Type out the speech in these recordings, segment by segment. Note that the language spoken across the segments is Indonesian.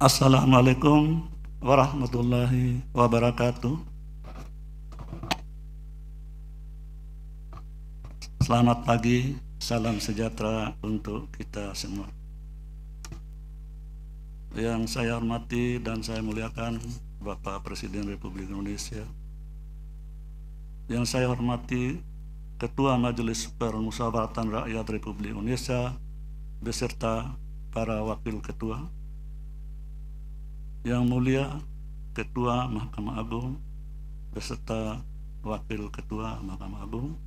Assalamualaikum warahmatullahi wabarakatuh. Selamat pagi, salam sejahtera untuk kita semua. Yang saya hormati dan saya muliakan Bapak Presiden Republik Indonesia. Yang saya hormati Ketua Majelis Permusyawaratan Rakyat Republik Indonesia beserta para wakil ketua yang Mulia Ketua Mahkamah Agung beserta Wakil Ketua Mahkamah Agung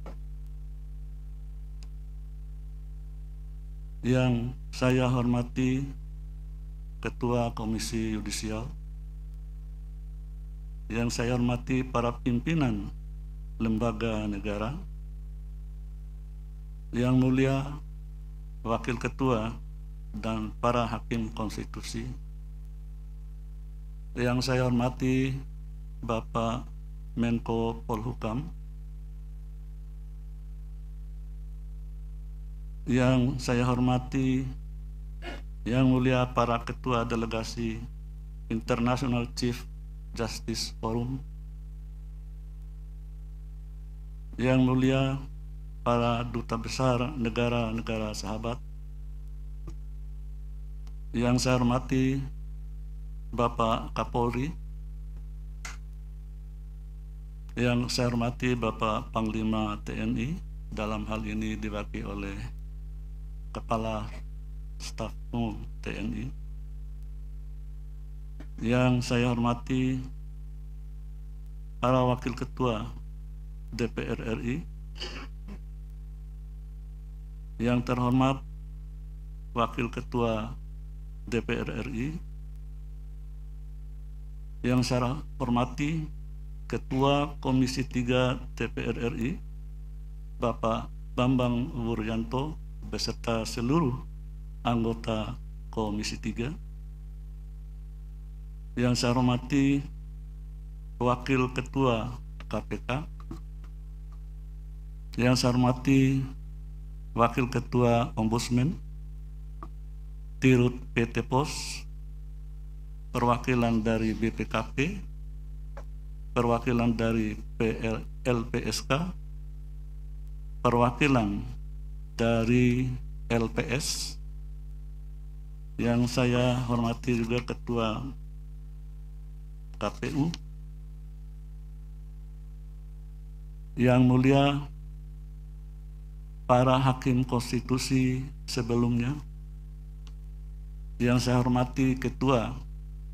yang saya hormati Ketua Komisi Yudisial yang saya hormati para pimpinan lembaga negara yang mulia Wakil Ketua dan para Hakim Konstitusi yang saya hormati Bapak Menko Polhukam yang saya hormati yang mulia para ketua delegasi International Chief Justice Forum yang mulia para duta besar negara-negara sahabat yang saya hormati Bapak Kapolri, yang saya hormati Bapak Panglima TNI, dalam hal ini diwakili oleh Kepala Staf Umum TNI, yang saya hormati para Wakil Ketua DPR RI, yang terhormat Wakil Ketua DPR RI, yang saya hormati Ketua Komisi 3 DPR RI Bapak Bambang Wuryanto beserta seluruh anggota Komisi 3 yang saya hormati Wakil Ketua KPK yang saya hormati Wakil Ketua Ombudsman Tirut PT Pos perwakilan dari BPKP, perwakilan dari PL, LPSK, perwakilan dari LPS, yang saya hormati juga Ketua KPU, yang mulia para hakim konstitusi sebelumnya, yang saya hormati Ketua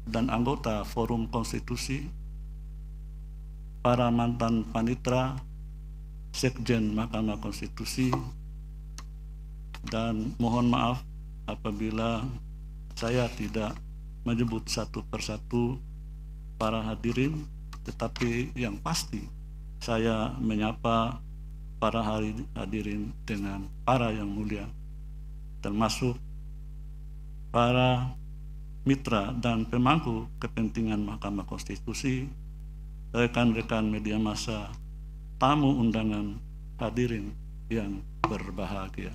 dan anggota Forum Konstitusi, para mantan panitra, Sekjen Mahkamah Konstitusi, dan mohon maaf apabila saya tidak menyebut satu persatu para hadirin, tetapi yang pasti saya menyapa para hadirin dengan para yang mulia, termasuk para mitra dan pemangku kepentingan Mahkamah Konstitusi, rekan-rekan media massa, tamu undangan, hadirin yang berbahagia.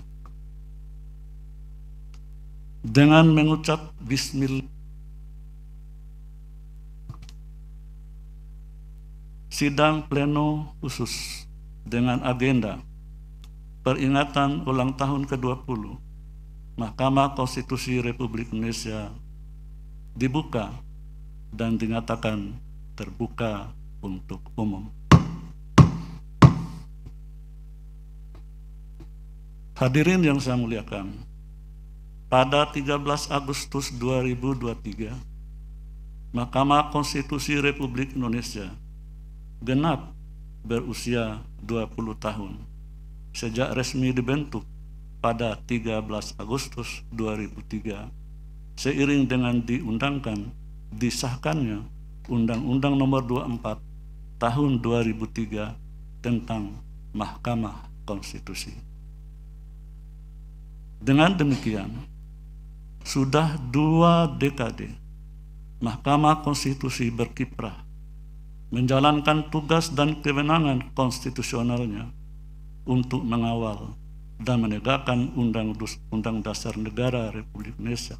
Dengan mengucap bismillah sidang pleno khusus dengan agenda peringatan ulang tahun ke-20 Mahkamah Konstitusi Republik Indonesia dibuka dan dinyatakan terbuka untuk umum. Hadirin yang saya muliakan, pada 13 Agustus 2023, Mahkamah Konstitusi Republik Indonesia genap berusia 20 tahun sejak resmi dibentuk pada 13 Agustus 2003 seiring dengan diundangkan, disahkannya Undang-Undang Nomor 24 Tahun 2003 tentang Mahkamah Konstitusi. Dengan demikian, sudah dua dekade Mahkamah Konstitusi berkiprah menjalankan tugas dan kewenangan konstitusionalnya untuk mengawal dan menegakkan Undang-Undang Dasar Negara Republik Indonesia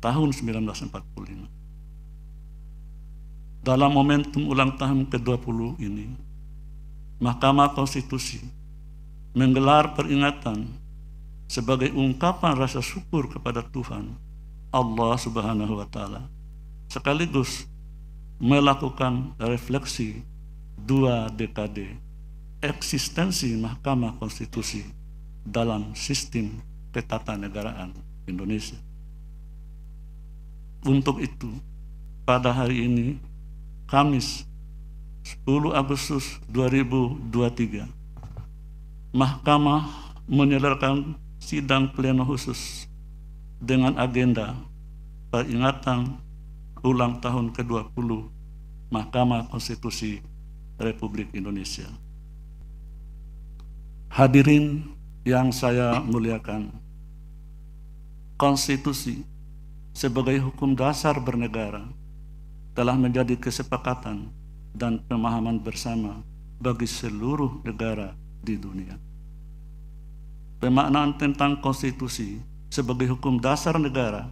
tahun 1945. Dalam momentum ulang tahun ke-20 ini, Mahkamah Konstitusi menggelar peringatan sebagai ungkapan rasa syukur kepada Tuhan Allah Subhanahu wa taala sekaligus melakukan refleksi dua dekade eksistensi Mahkamah Konstitusi dalam sistem ketatanegaraan Indonesia. Untuk itu, pada hari ini, Kamis 10 Agustus 2023, Mahkamah menyelarkan sidang pleno khusus dengan agenda peringatan ulang tahun ke-20 Mahkamah Konstitusi Republik Indonesia. Hadirin yang saya muliakan, konstitusi sebagai hukum dasar bernegara telah menjadi kesepakatan dan pemahaman bersama bagi seluruh negara di dunia. Pemaknaan tentang konstitusi sebagai hukum dasar negara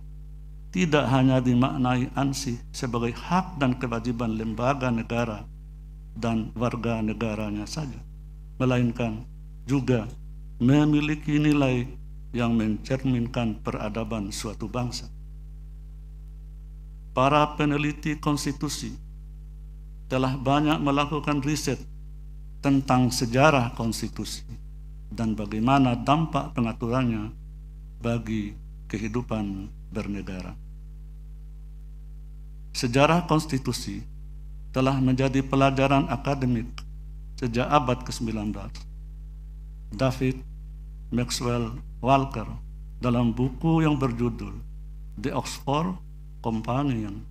tidak hanya dimaknai ansih sebagai hak dan kewajiban lembaga negara dan warga negaranya saja, melainkan juga memiliki nilai yang mencerminkan peradaban suatu bangsa para peneliti konstitusi telah banyak melakukan riset tentang sejarah konstitusi dan bagaimana dampak pengaturannya bagi kehidupan bernegara. Sejarah konstitusi telah menjadi pelajaran akademik sejak abad ke-19. David Maxwell Walker dalam buku yang berjudul The Oxford yang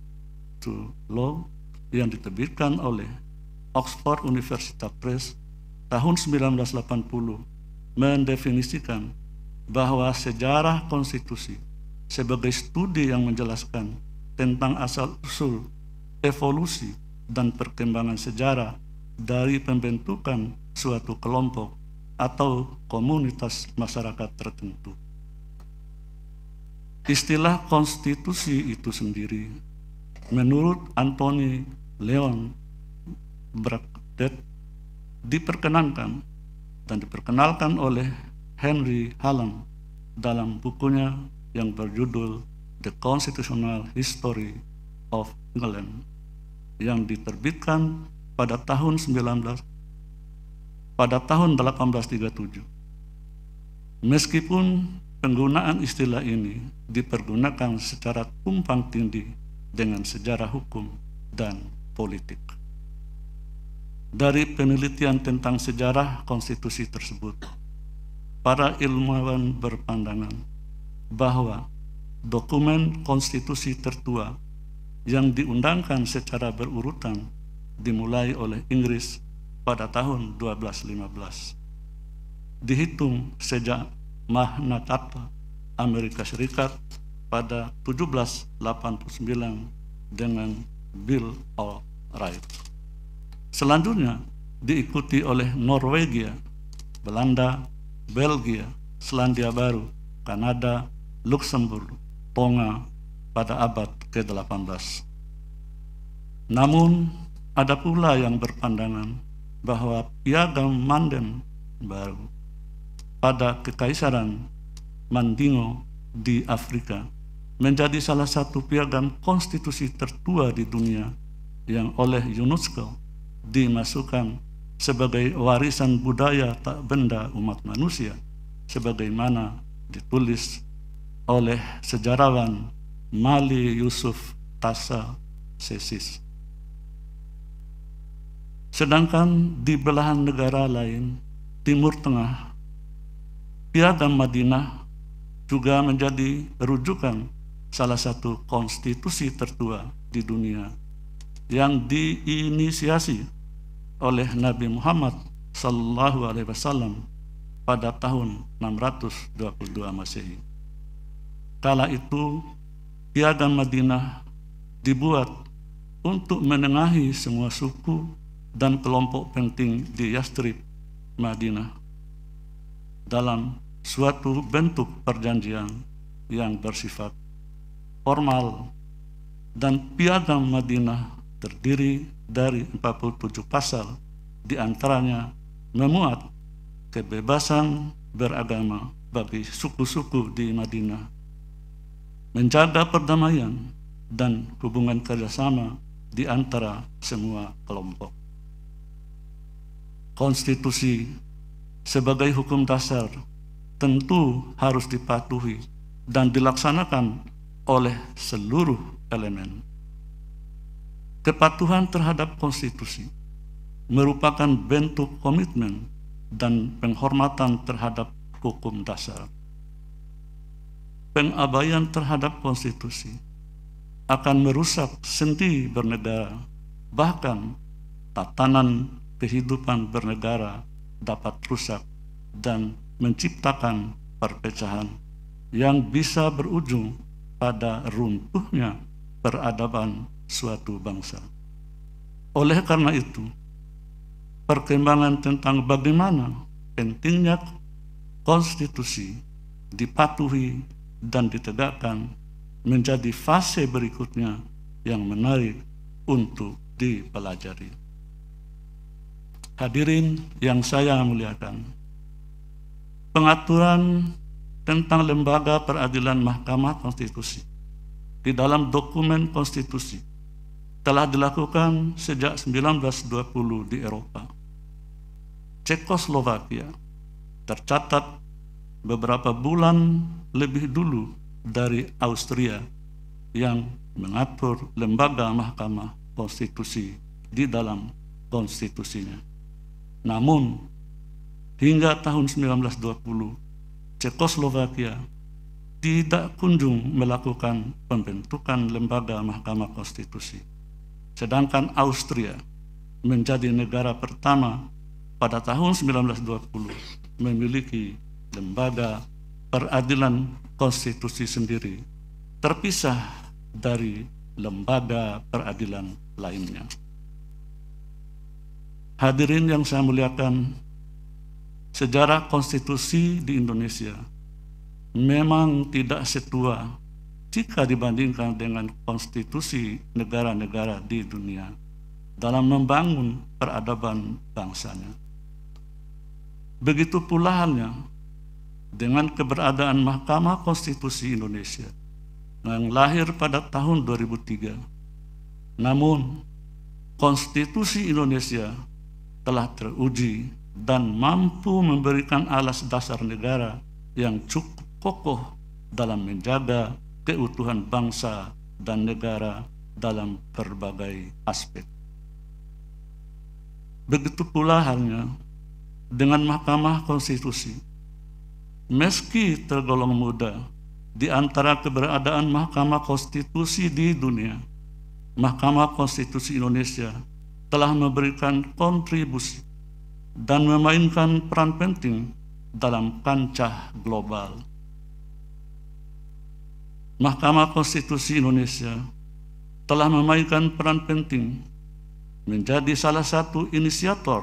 to Law yang diterbitkan oleh Oxford University Press tahun 1980 mendefinisikan bahwa sejarah konstitusi sebagai studi yang menjelaskan tentang asal-usul, evolusi, dan perkembangan sejarah dari pembentukan suatu kelompok atau komunitas masyarakat tertentu. Istilah konstitusi itu sendiri menurut Anthony Leon Brackett diperkenankan dan diperkenalkan oleh Henry Hallam dalam bukunya yang berjudul The Constitutional History of England yang diterbitkan pada tahun 19 pada tahun 1837. Meskipun Penggunaan istilah ini dipergunakan secara tumpang tindih dengan sejarah hukum dan politik. Dari penelitian tentang sejarah konstitusi tersebut, para ilmuwan berpandangan bahwa dokumen konstitusi tertua yang diundangkan secara berurutan dimulai oleh Inggris pada tahun 1215. Dihitung sejak Mahnatapa Amerika Serikat pada 1789 dengan Bill of Rights. Selanjutnya diikuti oleh Norwegia, Belanda, Belgia, Selandia Baru, Kanada, Luxembourg, Tonga pada abad ke-18. Namun ada pula yang berpandangan bahwa piagam Manden baru pada Kekaisaran Mandingo di Afrika menjadi salah satu piagam konstitusi tertua di dunia yang oleh UNESCO dimasukkan sebagai warisan budaya tak benda umat manusia sebagaimana ditulis oleh sejarawan Mali Yusuf Tasa Sesis. Sedangkan di belahan negara lain, Timur Tengah dia Madinah juga menjadi rujukan salah satu konstitusi tertua di dunia yang diinisiasi oleh Nabi Muhammad Sallallahu Alaihi Wasallam pada tahun 622 Masehi. Kala itu, Piagam Madinah dibuat untuk menengahi semua suku dan kelompok penting di Yastrib, Madinah. Dalam suatu bentuk perjanjian yang bersifat formal dan piagam Madinah terdiri dari 47 pasal di antaranya memuat kebebasan beragama bagi suku-suku di Madinah menjaga perdamaian dan hubungan kerjasama di antara semua kelompok konstitusi sebagai hukum dasar tentu harus dipatuhi dan dilaksanakan oleh seluruh elemen. Kepatuhan terhadap konstitusi merupakan bentuk komitmen dan penghormatan terhadap hukum dasar. Pengabaian terhadap konstitusi akan merusak sendi bernegara, bahkan tatanan kehidupan bernegara dapat rusak dan menciptakan perpecahan yang bisa berujung pada runtuhnya peradaban suatu bangsa. Oleh karena itu, perkembangan tentang bagaimana pentingnya konstitusi dipatuhi dan ditegakkan menjadi fase berikutnya yang menarik untuk dipelajari. Hadirin yang saya muliakan, pengaturan tentang lembaga peradilan Mahkamah Konstitusi di dalam dokumen konstitusi telah dilakukan sejak 1920 di Eropa. Cekoslovakia tercatat beberapa bulan lebih dulu dari Austria yang mengatur lembaga Mahkamah Konstitusi di dalam konstitusinya. Namun, hingga tahun 1920 Cekoslovakia tidak kunjung melakukan pembentukan lembaga Mahkamah Konstitusi. Sedangkan Austria menjadi negara pertama pada tahun 1920 memiliki lembaga peradilan konstitusi sendiri terpisah dari lembaga peradilan lainnya. Hadirin yang saya muliakan, sejarah konstitusi di Indonesia memang tidak setua jika dibandingkan dengan konstitusi negara-negara di dunia dalam membangun peradaban bangsanya. Begitu pula halnya dengan keberadaan Mahkamah Konstitusi Indonesia yang lahir pada tahun 2003. Namun, konstitusi Indonesia telah teruji dan mampu memberikan alas dasar negara yang cukup kokoh dalam menjaga keutuhan bangsa dan negara dalam berbagai aspek. Begitu pula halnya dengan Mahkamah Konstitusi. Meski tergolong muda, di antara keberadaan Mahkamah Konstitusi di dunia, Mahkamah Konstitusi Indonesia telah memberikan kontribusi dan memainkan peran penting dalam kancah global. Mahkamah Konstitusi Indonesia telah memainkan peran penting menjadi salah satu inisiator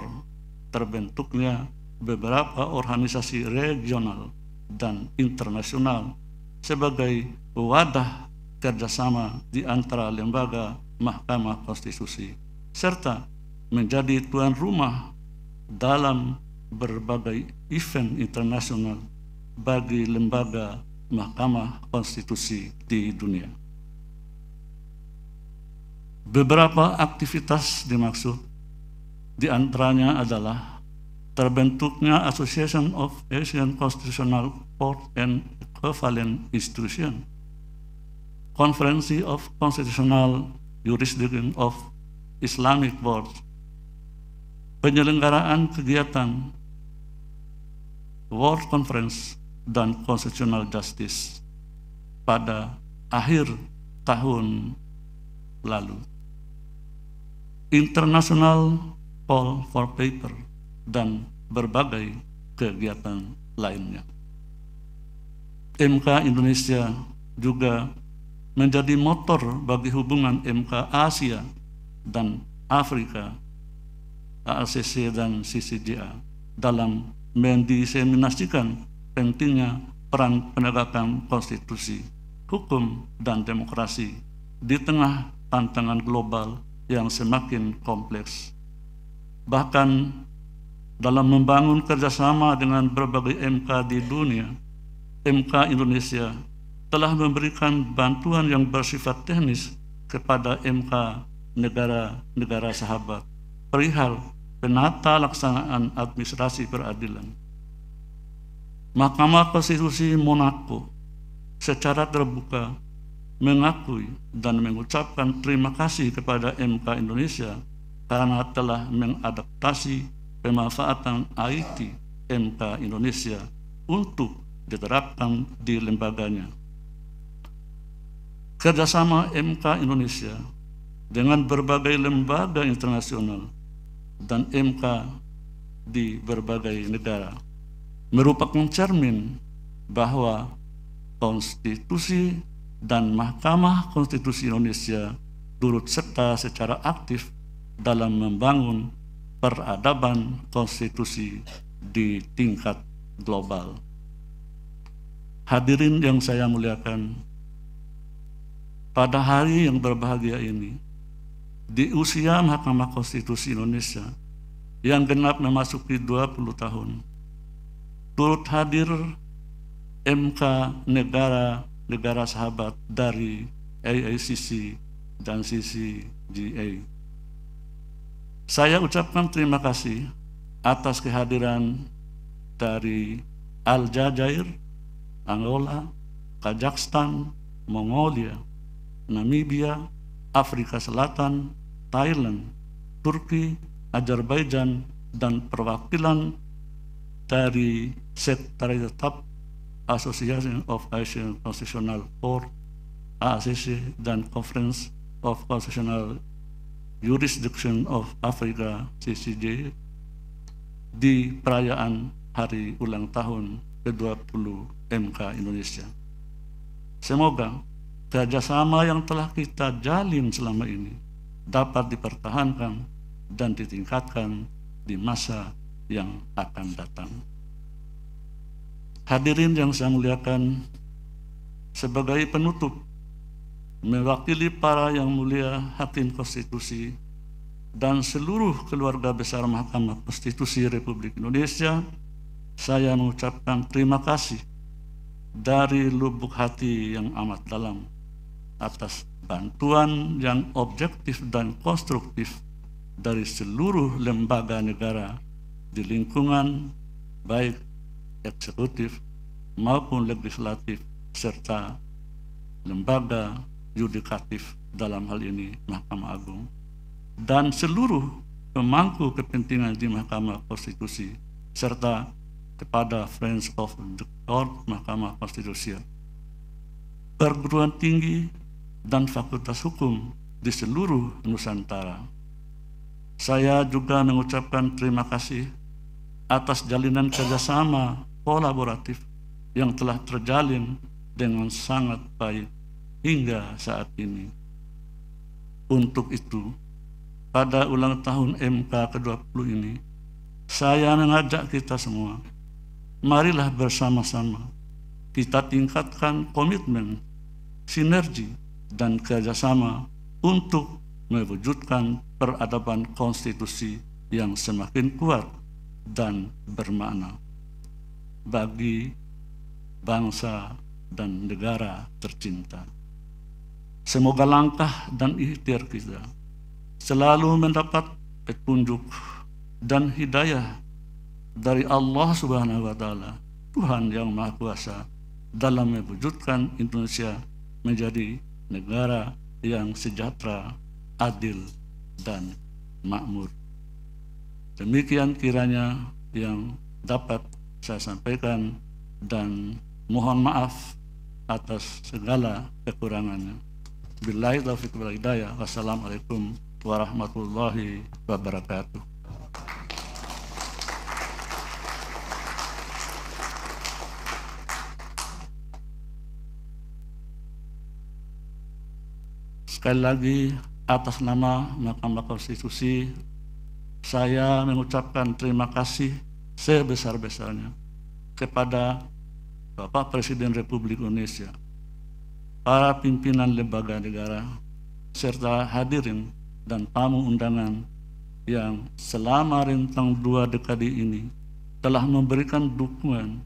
terbentuknya beberapa organisasi regional dan internasional sebagai wadah kerjasama di antara lembaga Mahkamah Konstitusi serta menjadi tuan rumah dalam berbagai event internasional bagi lembaga Mahkamah Konstitusi di dunia. Beberapa aktivitas dimaksud di antaranya adalah terbentuknya Association of Asian Constitutional Court and Equivalent Institution, Conference of Constitutional Jurisdiction of Islamic Boards penyelenggaraan kegiatan World Conference dan Constitutional Justice pada akhir tahun lalu. International Call for Paper dan berbagai kegiatan lainnya. MK Indonesia juga menjadi motor bagi hubungan MK Asia dan Afrika AACC dan CCDA dalam mendiseminasikan pentingnya peran penegakan konstitusi, hukum, dan demokrasi di tengah tantangan global yang semakin kompleks. Bahkan dalam membangun kerjasama dengan berbagai MK di dunia, MK Indonesia telah memberikan bantuan yang bersifat teknis kepada MK negara-negara sahabat perihal penata laksanaan administrasi peradilan. Mahkamah Konstitusi Monaco secara terbuka mengakui dan mengucapkan terima kasih kepada MK Indonesia karena telah mengadaptasi pemanfaatan IT MK Indonesia untuk diterapkan di lembaganya. Kerjasama MK Indonesia dengan berbagai lembaga internasional dan MK di berbagai negara merupakan cermin bahwa konstitusi dan Mahkamah Konstitusi Indonesia turut serta secara aktif dalam membangun peradaban konstitusi di tingkat global. Hadirin yang saya muliakan, pada hari yang berbahagia ini, di usia Mahkamah Konstitusi Indonesia yang genap memasuki 20 tahun turut hadir MK negara-negara sahabat dari AICC dan CCGA. Saya ucapkan terima kasih atas kehadiran dari Aljazair, Angola, Kazakhstan, Mongolia, Namibia, Afrika Selatan, Thailand, Turki, Azerbaijan, dan perwakilan dari Sekretariat Association of Asian Constitutional Court, AACC, dan Conference of Constitutional Jurisdiction of Africa, CCJ, di perayaan hari ulang tahun ke-20 MK Indonesia. Semoga kerjasama yang telah kita jalin selama ini dapat dipertahankan dan ditingkatkan di masa yang akan datang. Hadirin yang saya muliakan, sebagai penutup, mewakili para yang mulia Hakim Konstitusi dan seluruh keluarga besar Mahkamah Konstitusi Republik Indonesia, saya mengucapkan terima kasih dari lubuk hati yang amat dalam atas bantuan yang objektif dan konstruktif dari seluruh lembaga negara di lingkungan baik eksekutif maupun legislatif serta lembaga yudikatif dalam hal ini Mahkamah Agung dan seluruh pemangku kepentingan di Mahkamah Konstitusi serta kepada Friends of the Court Mahkamah Konstitusi. Perguruan tinggi dan fakultas hukum di seluruh Nusantara. Saya juga mengucapkan terima kasih atas jalinan kerjasama kolaboratif yang telah terjalin dengan sangat baik hingga saat ini. Untuk itu, pada ulang tahun MK ke-20 ini, saya mengajak kita semua, marilah bersama-sama kita tingkatkan komitmen, sinergi, dan kerjasama untuk mewujudkan peradaban konstitusi yang semakin kuat dan bermakna bagi bangsa dan negara tercinta. Semoga langkah dan ikhtiar kita selalu mendapat petunjuk dan hidayah dari Allah Subhanahu wa taala, Tuhan yang Maha Kuasa dalam mewujudkan Indonesia menjadi negara yang sejahtera, adil, dan makmur. Demikian kiranya yang dapat saya sampaikan dan mohon maaf atas segala kekurangannya. Billahi taufiq wal hidayah. Wassalamualaikum warahmatullahi wabarakatuh. Sekali lagi atas nama Mahkamah Konstitusi saya mengucapkan terima kasih sebesar-besarnya kepada Bapak Presiden Republik Indonesia, para pimpinan lembaga negara, serta hadirin dan tamu undangan yang selama rentang dua dekade ini telah memberikan dukungan,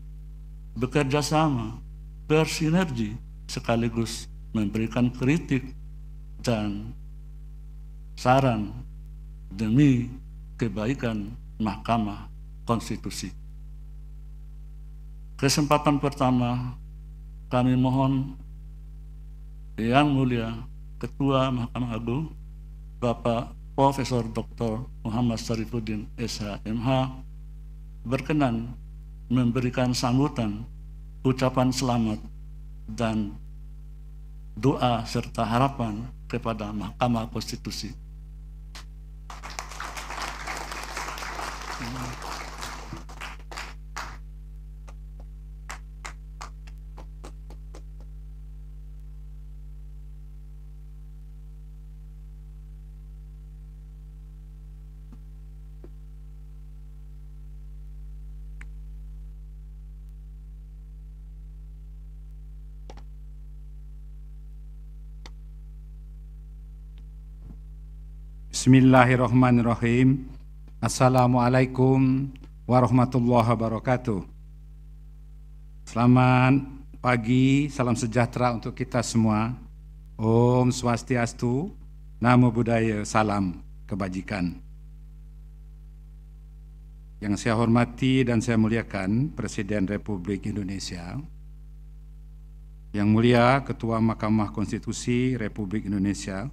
bekerja sama, bersinergi, sekaligus memberikan kritik dan saran demi kebaikan Mahkamah Konstitusi. Kesempatan pertama kami mohon Yang Mulia Ketua Mahkamah Agung Bapak Profesor Dr. Muhammad Sarifuddin SHMH berkenan memberikan sambutan, ucapan selamat dan doa serta harapan prépare dans ma, à ma constitution. Bismillahirrahmanirrahim. Assalamualaikum warahmatullahi wabarakatuh. Selamat pagi, salam sejahtera untuk kita semua. Om Swastiastu, Namo Buddhaya, salam kebajikan. Yang saya hormati dan saya muliakan Presiden Republik Indonesia, Yang Mulia Ketua Mahkamah Konstitusi Republik Indonesia,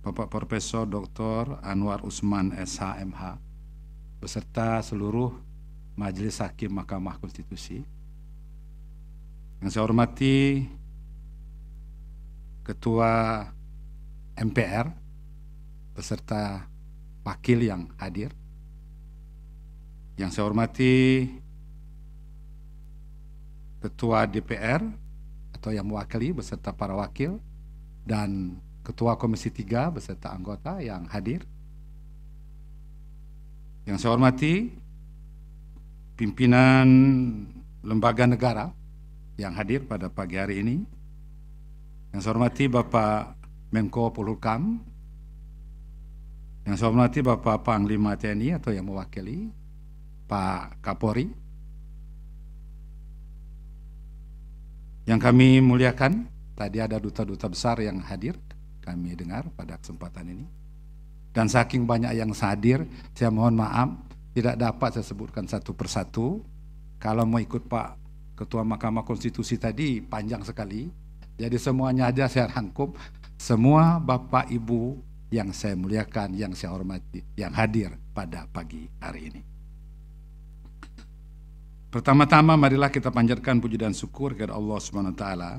Bapak Profesor Dr. Anwar Usman SHMH beserta seluruh Majelis Hakim Mahkamah Konstitusi. Yang saya hormati Ketua MPR beserta wakil yang hadir. Yang saya hormati Ketua DPR atau yang mewakili beserta para wakil dan Ketua Komisi 3 beserta anggota yang hadir. Yang saya hormati pimpinan lembaga negara yang hadir pada pagi hari ini. Yang saya hormati Bapak Menko Polhukam. Yang saya hormati Bapak Panglima TNI atau yang mewakili Pak Kapolri. Yang kami muliakan, tadi ada duta-duta besar yang hadir kami dengar pada kesempatan ini. Dan saking banyak yang hadir, saya mohon maaf tidak dapat saya sebutkan satu persatu. Kalau mau ikut Pak Ketua Mahkamah Konstitusi tadi panjang sekali. Jadi semuanya aja saya rangkum semua Bapak Ibu yang saya muliakan, yang saya hormati, yang hadir pada pagi hari ini. Pertama-tama marilah kita panjatkan puji dan syukur kepada Allah Subhanahu wa taala,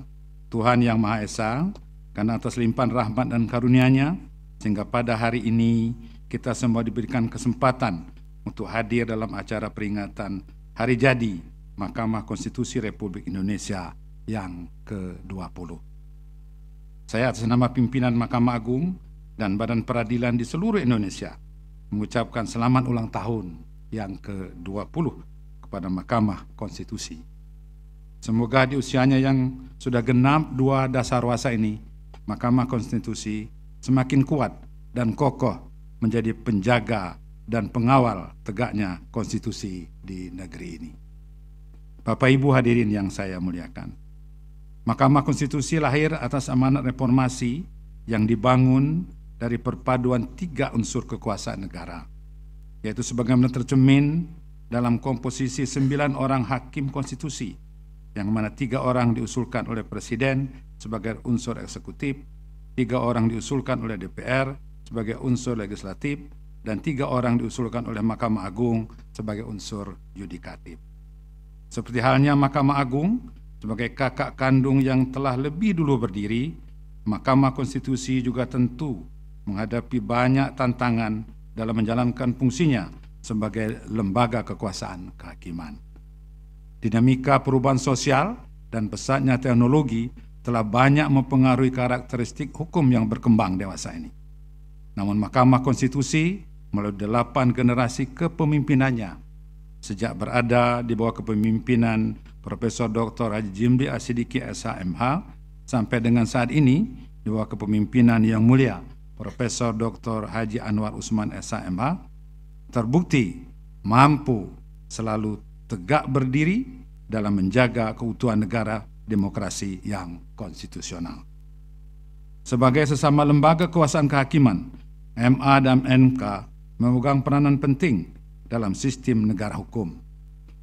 Tuhan yang Maha Esa, karena atas limpahan rahmat dan karunia-Nya sehingga pada hari ini kita semua diberikan kesempatan untuk hadir dalam acara peringatan hari jadi Mahkamah Konstitusi Republik Indonesia yang ke-20. Saya atas nama pimpinan Mahkamah Agung dan Badan Peradilan di seluruh Indonesia mengucapkan selamat ulang tahun yang ke-20 kepada Mahkamah Konstitusi. Semoga di usianya yang sudah genap dua dasar wasa ini Mahkamah Konstitusi semakin kuat dan kokoh menjadi penjaga dan pengawal tegaknya konstitusi di negeri ini. Bapak Ibu hadirin yang saya muliakan, Mahkamah Konstitusi lahir atas amanat reformasi yang dibangun dari perpaduan tiga unsur kekuasaan negara, yaitu sebagaimana tercemin dalam komposisi sembilan orang hakim konstitusi, yang mana tiga orang diusulkan oleh Presiden sebagai unsur eksekutif, tiga orang diusulkan oleh DPR sebagai unsur legislatif, dan tiga orang diusulkan oleh Mahkamah Agung sebagai unsur yudikatif. Seperti halnya Mahkamah Agung, sebagai kakak kandung yang telah lebih dulu berdiri, Mahkamah Konstitusi juga tentu menghadapi banyak tantangan dalam menjalankan fungsinya sebagai lembaga kekuasaan kehakiman. Dinamika perubahan sosial dan pesatnya teknologi telah banyak mempengaruhi karakteristik hukum yang berkembang dewasa ini. Namun Mahkamah Konstitusi melalui delapan generasi kepemimpinannya sejak berada di bawah kepemimpinan Profesor Dr. Haji Jimli Asidiki SHMH sampai dengan saat ini di bawah kepemimpinan yang mulia Profesor Dr. Haji Anwar Usman SHMH terbukti mampu selalu tegak berdiri dalam menjaga keutuhan negara demokrasi yang konstitusional. Sebagai sesama lembaga kekuasaan kehakiman, MA dan MK memegang peranan penting dalam sistem negara hukum,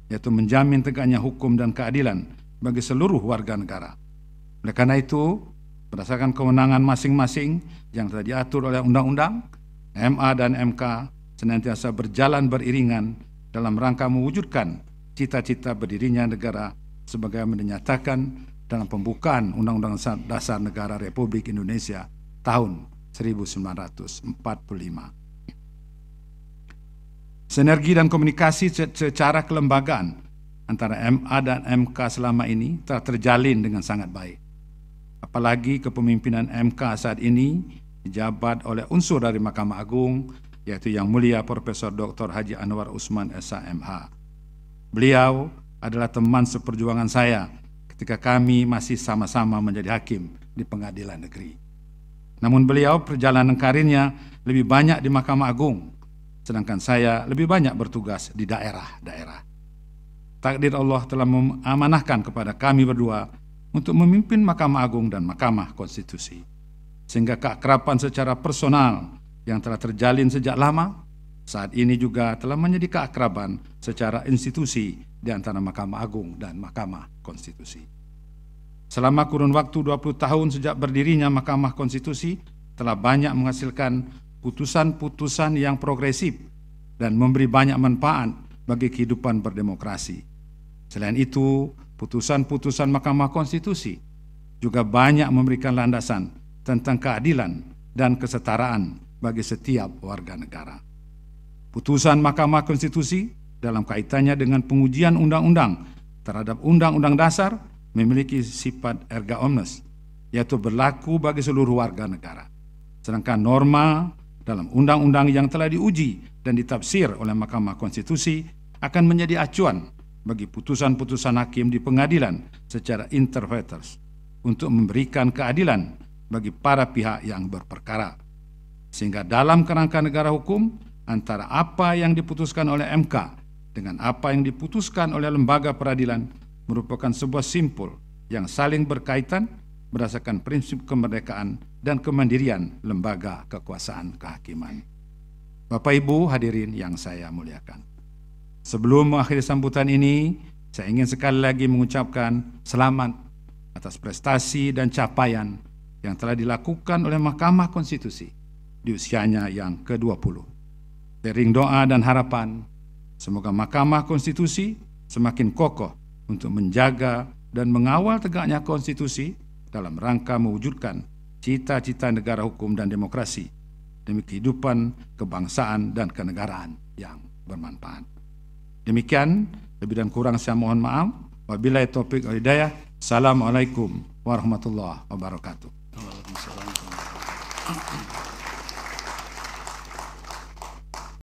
yaitu menjamin tegaknya hukum dan keadilan bagi seluruh warga negara. Oleh karena itu, berdasarkan kewenangan masing-masing yang telah diatur oleh undang-undang, MA dan MK senantiasa berjalan beriringan dalam rangka mewujudkan cita-cita berdirinya negara sebagaimana dinyatakan dalam pembukaan Undang-Undang Dasar Negara Republik Indonesia tahun 1945. Sinergi dan komunikasi secara kelembagaan antara MA dan MK selama ini telah terjalin dengan sangat baik. Apalagi kepemimpinan MK saat ini dijabat oleh unsur dari Mahkamah Agung yaitu Yang Mulia Profesor Dr. Haji Anwar Usman SHMH. Beliau adalah teman seperjuangan saya ketika kami masih sama-sama menjadi hakim di pengadilan negeri. Namun beliau perjalanan karirnya lebih banyak di Mahkamah Agung, sedangkan saya lebih banyak bertugas di daerah-daerah. Takdir Allah telah memanahkan kepada kami berdua untuk memimpin Mahkamah Agung dan Mahkamah Konstitusi. Sehingga keakraban secara personal yang telah terjalin sejak lama saat ini juga telah menjadi keakraban secara institusi di antara Mahkamah Agung dan Mahkamah Konstitusi. Selama kurun waktu 20 tahun sejak berdirinya Mahkamah Konstitusi telah banyak menghasilkan putusan-putusan yang progresif dan memberi banyak manfaat bagi kehidupan berdemokrasi. Selain itu, putusan-putusan Mahkamah Konstitusi juga banyak memberikan landasan tentang keadilan dan kesetaraan bagi setiap warga negara. Putusan Mahkamah Konstitusi dalam kaitannya dengan pengujian undang-undang terhadap undang-undang dasar memiliki sifat erga omnes, yaitu berlaku bagi seluruh warga negara. Sedangkan norma dalam undang-undang yang telah diuji dan ditafsir oleh Mahkamah Konstitusi akan menjadi acuan bagi putusan-putusan hakim di pengadilan secara interpreters untuk memberikan keadilan bagi para pihak yang berperkara. Sehingga dalam kerangka negara hukum, antara apa yang diputuskan oleh MK dengan apa yang diputuskan oleh lembaga peradilan merupakan sebuah simpul yang saling berkaitan berdasarkan prinsip kemerdekaan dan kemandirian lembaga kekuasaan kehakiman. Bapak Ibu hadirin yang saya muliakan. Sebelum mengakhiri sambutan ini, saya ingin sekali lagi mengucapkan selamat atas prestasi dan capaian yang telah dilakukan oleh Mahkamah Konstitusi di usianya yang ke-20. Sering doa dan harapan, semoga Mahkamah Konstitusi semakin kokoh untuk menjaga dan mengawal tegaknya konstitusi dalam rangka mewujudkan cita-cita negara hukum dan demokrasi demi kehidupan kebangsaan dan kenegaraan yang bermanfaat. Demikian, lebih dan kurang saya mohon maaf. Wabillahi topik wa hidayah. Assalamualaikum warahmatullahi wabarakatuh. wabarakatuh.